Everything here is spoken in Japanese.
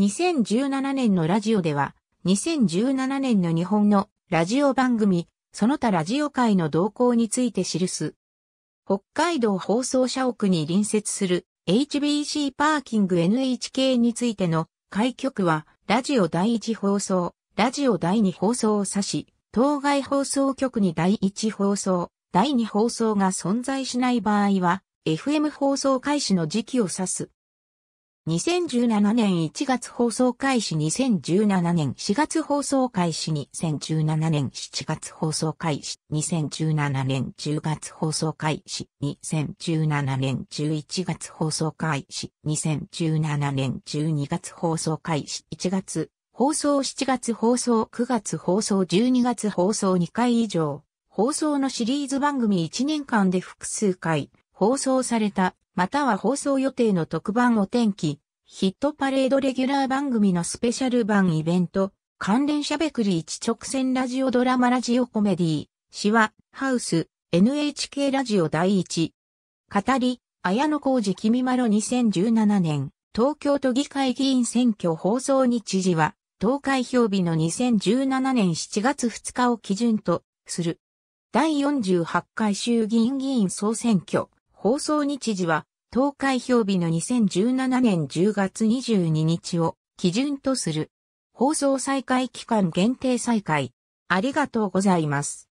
2017年のラジオでは、2017年の日本のラジオ番組、その他ラジオ界の動向について記す。北海道放送社屋に隣接する HBC パーキング NHK についての開局は、ラジオ第1放送、ラジオ第2放送を指し、当該放送局に第1放送、第2放送が存在しない場合は、FM 放送開始の時期を指す。2017年1月放送開始2017年4月放送開始2017年7月放送開始2017年10月放送開始2017年11月放送開始2017年12月放送開始1月放送7月放送9月放送12月放送2回以上放送のシリーズ番組1年間で複数回放送されたまたは放送予定の特番お天気、ヒットパレードレギュラー番組のスペシャル版イベント、関連しゃべくり一直線ラジオドラマラジオコメディー、シワ、ハウス、NHK ラジオ第一。語り、綾野浩二君まろ2017年、東京都議会議員選挙放送日時は、投開票日の2017年7月2日を基準とする。第48回衆議院議員総選挙、放送日時は、投開票日の2017年10月22日を基準とする。放送再開期間限定再開。ありがとうございます。